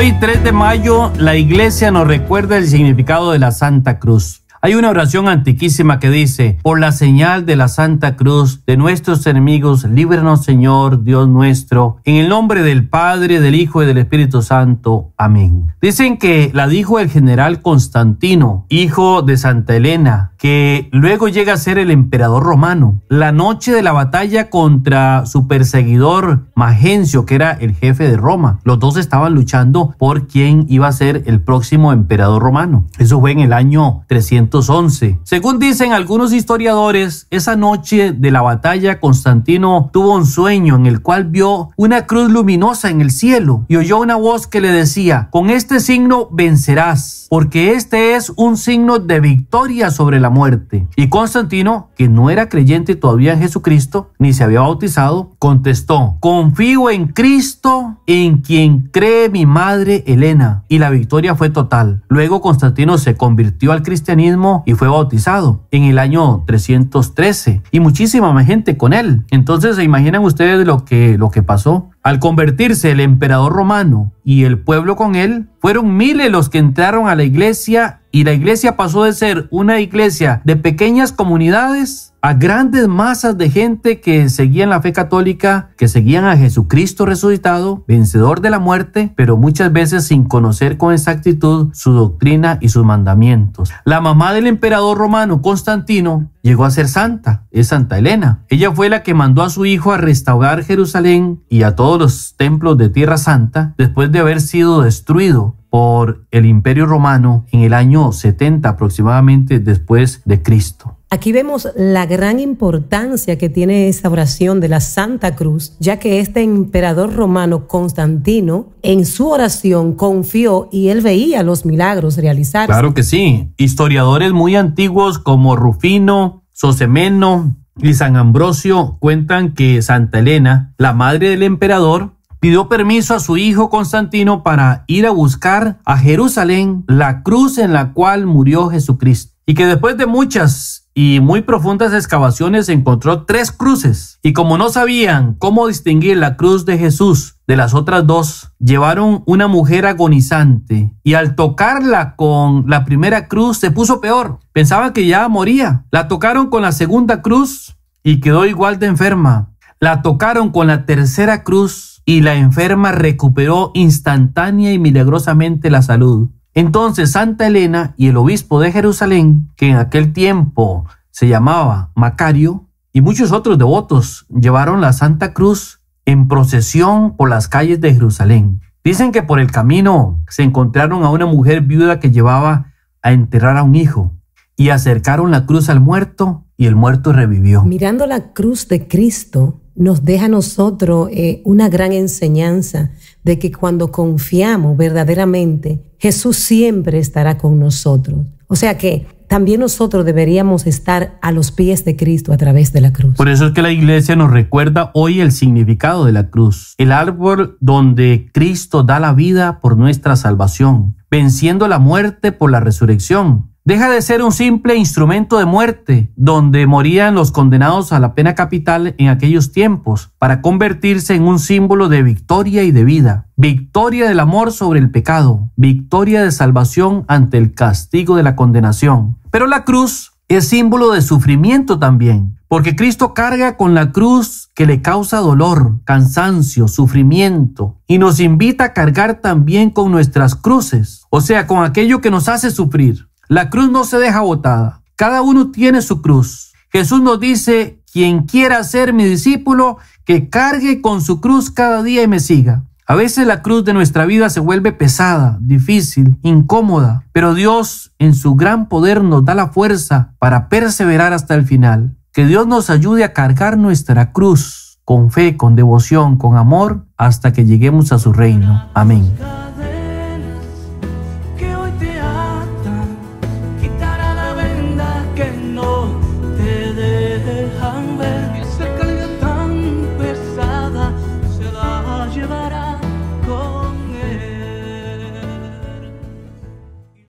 Hoy, 3 de mayo, la iglesia nos recuerda el significado de la Santa Cruz. Hay una oración antiquísima que dice, por la señal de la Santa Cruz de nuestros enemigos, líbranos Señor Dios nuestro, en el nombre del Padre, del Hijo y del Espíritu Santo. Amén. Dicen que la dijo el general Constantino, hijo de Santa Elena, que luego llega a ser el emperador romano. La noche de la batalla contra su perseguidor Magencio, que era el jefe de Roma, los dos estaban luchando por quién iba a ser el próximo emperador romano. Eso fue en el año 300. 11. Según dicen algunos historiadores, esa noche de la batalla Constantino tuvo un sueño en el cual vio una cruz luminosa en el cielo y oyó una voz que le decía, con este signo vencerás, porque este es un signo de victoria sobre la muerte. Y Constantino, que no era creyente todavía en Jesucristo, ni se había bautizado, contestó, confío en Cristo, en quien cree mi madre Elena. Y la victoria fue total. Luego Constantino se convirtió al cristianismo y fue bautizado en el año 313 y muchísima más gente con él. Entonces se imaginan ustedes lo que, lo que pasó. Al convertirse el emperador romano y el pueblo con él, fueron miles los que entraron a la iglesia y la iglesia pasó de ser una iglesia de pequeñas comunidades a grandes masas de gente que seguían la fe católica, que seguían a Jesucristo resucitado, vencedor de la muerte, pero muchas veces sin conocer con exactitud su doctrina y sus mandamientos. La mamá del emperador romano Constantino llegó a ser santa, es Santa Elena. Ella fue la que mandó a su hijo a restaurar Jerusalén y a todos los templos de Tierra Santa después de haber sido destruido por el Imperio Romano en el año 70 aproximadamente después de Cristo. Aquí vemos la gran importancia que tiene esa oración de la Santa Cruz, ya que este emperador romano Constantino en su oración confió y él veía los milagros realizarse. Claro que sí. Historiadores muy antiguos como Rufino, Sosemeno y San Ambrosio cuentan que Santa Elena, la madre del emperador, pidió permiso a su hijo Constantino para ir a buscar a Jerusalén la cruz en la cual murió Jesucristo, y que después de muchas y muy profundas excavaciones encontró tres cruces, y como no sabían cómo distinguir la cruz de Jesús de las otras dos, llevaron una mujer agonizante, y al tocarla con la primera cruz se puso peor, pensaban que ya moría, la tocaron con la segunda cruz y quedó igual de enferma. La tocaron con la tercera cruz y la enferma recuperó instantánea y milagrosamente la salud. Entonces Santa Elena y el obispo de Jerusalén, que en aquel tiempo se llamaba Macario, y muchos otros devotos llevaron la Santa Cruz en procesión por las calles de Jerusalén. Dicen que por el camino se encontraron a una mujer viuda que llevaba a enterrar a un hijo y acercaron la cruz al muerto y el muerto revivió. Mirando la cruz de Cristo, nos deja a nosotros eh, una gran enseñanza de que cuando confiamos verdaderamente, Jesús siempre estará con nosotros. O sea que también nosotros deberíamos estar a los pies de Cristo a través de la cruz. Por eso es que la iglesia nos recuerda hoy el significado de la cruz, el árbol donde Cristo da la vida por nuestra salvación, venciendo la muerte por la resurrección deja de ser un simple instrumento de muerte donde morían los condenados a la pena capital en aquellos tiempos, para convertirse en un símbolo de victoria y de vida, victoria del amor sobre el pecado, victoria de salvación ante el castigo de la condenación. Pero la cruz es símbolo de sufrimiento también, porque Cristo carga con la cruz que le causa dolor, cansancio, sufrimiento, y nos invita a cargar también con nuestras cruces, o sea, con aquello que nos hace sufrir. La cruz no se deja botada. Cada uno tiene su cruz. Jesús nos dice, quien quiera ser mi discípulo, que cargue con su cruz cada día y me siga. A veces la cruz de nuestra vida se vuelve pesada, difícil, incómoda, pero Dios en su gran poder nos da la fuerza para perseverar hasta el final. Que Dios nos ayude a cargar nuestra cruz con fe, con devoción, con amor, hasta que lleguemos a su reino. Amén.